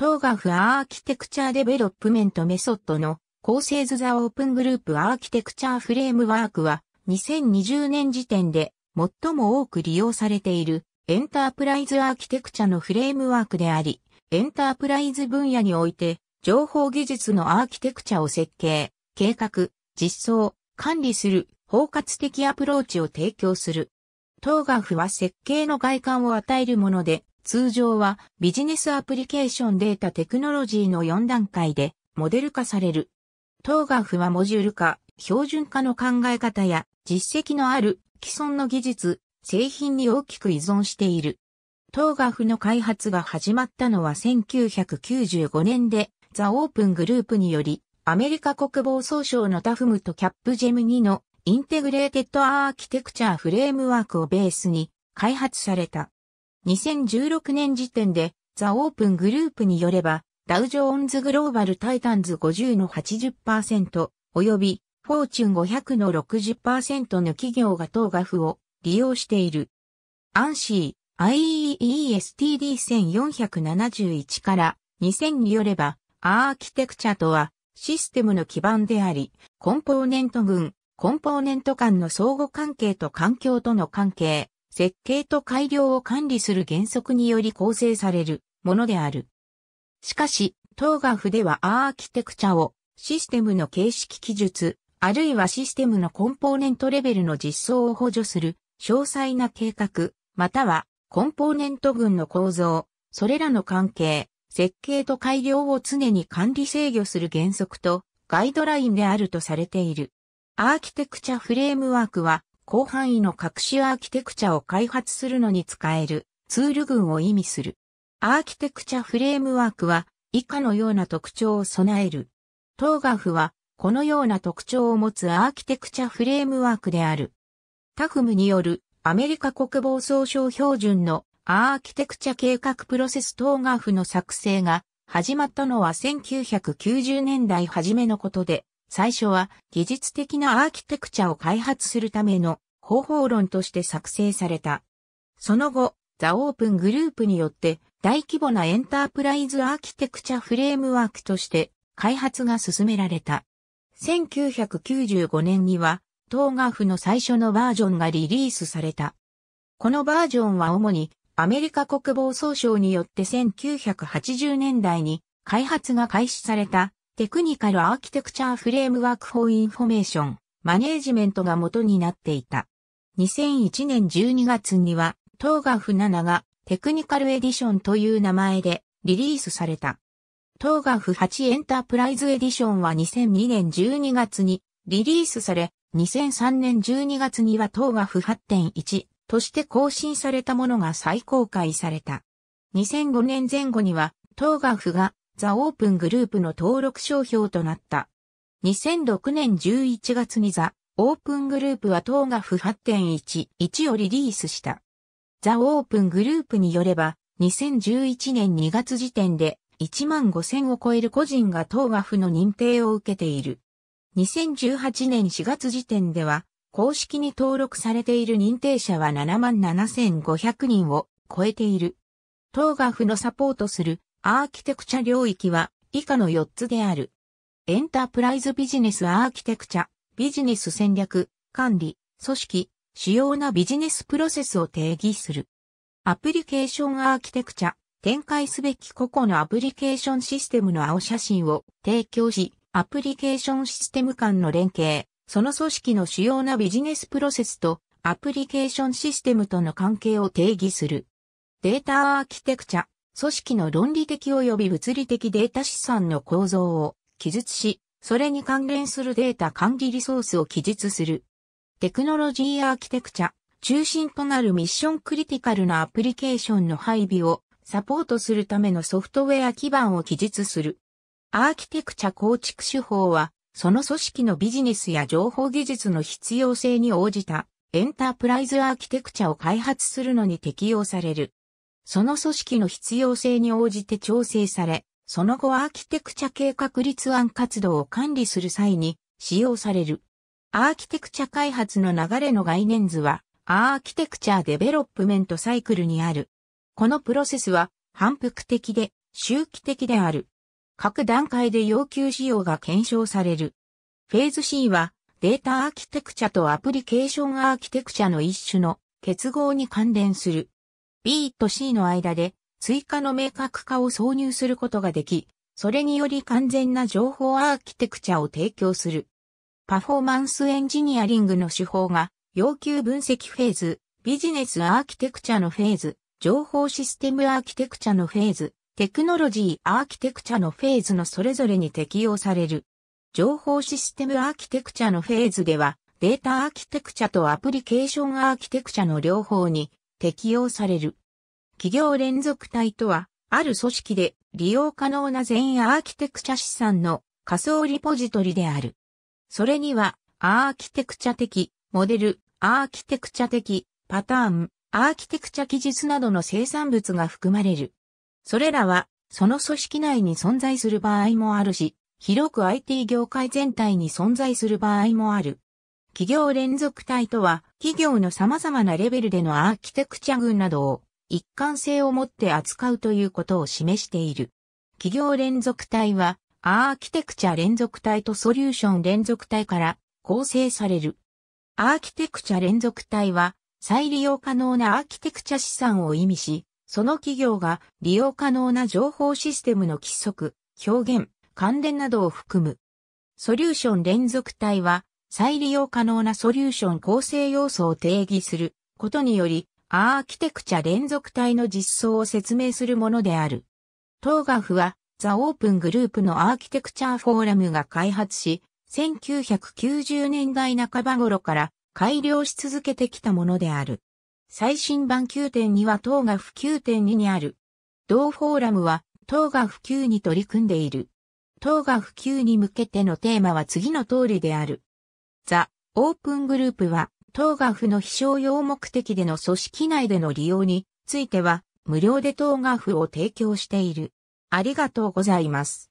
東ガフアーキテクチャーデベロップメントメソッドの構成図ザオープングループアーキテクチャーフレームワークは2020年時点で最も多く利用されているエンタープライズアーキテクチャのフレームワークであり、エンタープライズ分野において情報技術のアーキテクチャを設計、計画、実装、管理する包括的アプローチを提供する。東ガフは設計の外観を与えるもので、通常はビジネスアプリケーションデータテクノロジーの4段階でモデル化される。当ガフはモジュール化、標準化の考え方や実績のある既存の技術、製品に大きく依存している。当ガフの開発が始まったのは1995年でザ・オープングループによりアメリカ国防総省のタフムとキャップジェム2のインテグレーテッドアーキテクチャーフレームワークをベースに開発された。2016年時点で、ザ・オープングループによれば、ダウジョーンズグローバルタイタンズ50の80%、及び、フォーチュン500の60%の企業が当ガフを利用している。アンシー、IEESTD1471 から2000によれば、アーキテクチャとは、システムの基盤であり、コンポーネント群、コンポーネント間の相互関係と環境との関係、設計と改良を管理する原則により構成されるものである。しかし、東画譜ではアーキテクチャをシステムの形式記述、あるいはシステムのコンポーネントレベルの実装を補助する詳細な計画、またはコンポーネント群の構造、それらの関係、設計と改良を常に管理制御する原則とガイドラインであるとされている。アーキテクチャフレームワークは広範囲の隠しアーキテクチャを開発するのに使えるツール群を意味する。アーキテクチャフレームワークは以下のような特徴を備える。トーガフはこのような特徴を持つアーキテクチャフレームワークである。タフムによるアメリカ国防総省標準のアーキテクチャ計画プロセストーガフの作成が始まったのは1990年代初めのことで、最初は技術的なアーキテクチャを開発するための方法論として作成された。その後、ザ・オープングループによって大規模なエンタープライズアーキテクチャフレームワークとして開発が進められた。1995年には、東画府の最初のバージョンがリリースされた。このバージョンは主にアメリカ国防総省によって1980年代に開発が開始されたテクニカルアーキテクチャフレームワークフォーインフォメーションマネージメントが元になっていた。2001年12月には、東賀府7がテクニカルエディションという名前でリリースされた。東賀府8エンタープライズエディションは2002年12月にリリースされ、2003年12月には東賀府8.1として更新されたものが再公開された。2005年前後には東賀府がザ・オープングループの登録商標となった。2006年11月にザ・オープングループは東ガフ8.11をリリースした。ザ・オープングループによれば、2011年2月時点で1万5000を超える個人が東ガフの認定を受けている。2018年4月時点では、公式に登録されている認定者は7万7500人を超えている。東ガフのサポートするアーキテクチャ領域は以下の4つである。エンタープライズビジネスアーキテクチャ、ビジネス戦略、管理、組織、主要なビジネスプロセスを定義する。アプリケーションアーキテクチャ、展開すべき個々のアプリケーションシステムの青写真を提供し、アプリケーションシステム間の連携、その組織の主要なビジネスプロセスとアプリケーションシステムとの関係を定義する。データアーキテクチャ、組織の論理的及び物理的データ資産の構造を記述し、それに関連するデータ管理リソースを記述する。テクノロジーアーキテクチャ、中心となるミッションクリティカルなアプリケーションの配備をサポートするためのソフトウェア基盤を記述する。アーキテクチャ構築手法は、その組織のビジネスや情報技術の必要性に応じたエンタープライズアーキテクチャを開発するのに適用される。その組織の必要性に応じて調整され、その後アーキテクチャ計画立案活動を管理する際に使用される。アーキテクチャ開発の流れの概念図は、アーキテクチャデベロップメントサイクルにある。このプロセスは反復的で周期的である。各段階で要求仕様が検証される。フェーズ C はデータアーキテクチャとアプリケーションアーキテクチャの一種の結合に関連する。B と C の間で追加の明確化を挿入することができ、それにより完全な情報アーキテクチャを提供する。パフォーマンスエンジニアリングの手法が、要求分析フェーズ、ビジネスアーキテクチャのフェーズ、情報システムアーキテクチャのフェーズ、テクノロジーアーキテクチャのフェーズのそれぞれに適用される。情報システムアーキテクチャのフェーズでは、データアーキテクチャとアプリケーションアーキテクチャの両方に適用される。企業連続体とは、ある組織で利用可能な全アーキテクチャ資産の仮想リポジトリである。それには、アーキテクチャ的、モデル、アーキテクチャ的、パターン、アーキテクチャ技術などの生産物が含まれる。それらは、その組織内に存在する場合もあるし、広く IT 業界全体に存在する場合もある。企業連続体とは、企業の様々なレベルでのアーキテクチャ群などを一貫性を持って扱うということを示している。企業連続体は、アーキテクチャ連続体とソリューション連続体から構成される。アーキテクチャ連続体は、再利用可能なアーキテクチャ資産を意味し、その企業が利用可能な情報システムの規則、表現、関連などを含む。ソリューション連続体は、再利用可能なソリューション構成要素を定義することにより、アーキテクチャ連続体の実装を説明するものである。トーガフは、ザ・オープングループのアーキテクチャフォーラムが開発し、1990年代半ば頃から改良し続けてきたものである。最新版9.2はトーガフ9.2にある。同フォーラムは、トーガフ9に取り組んでいる。トーガフ9に向けてのテーマは次の通りである。ザ・オープングループは、当学の非商用目的での組織内での利用については、無料で当学を提供している。ありがとうございます。